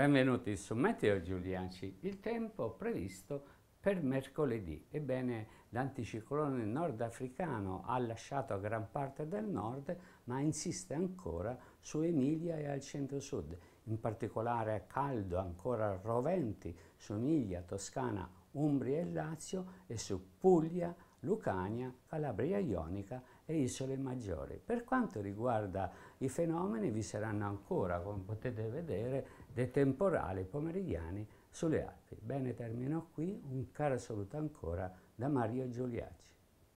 Benvenuti su Meteo Giulianci, il tempo previsto per mercoledì. Ebbene, l'anticiclone nordafricano ha lasciato gran parte del nord, ma insiste ancora su Emilia e al centro-sud. In particolare è caldo, ancora roventi, su Emilia, Toscana, Umbria e Lazio e su Puglia, Lucania, Calabria Ionica e Isole Maggiori. Per quanto riguarda i fenomeni vi saranno ancora, come potete vedere, dei temporali pomeridiani sulle Alpi. Bene, termino qui, un caro saluto ancora da Mario Giuliacci.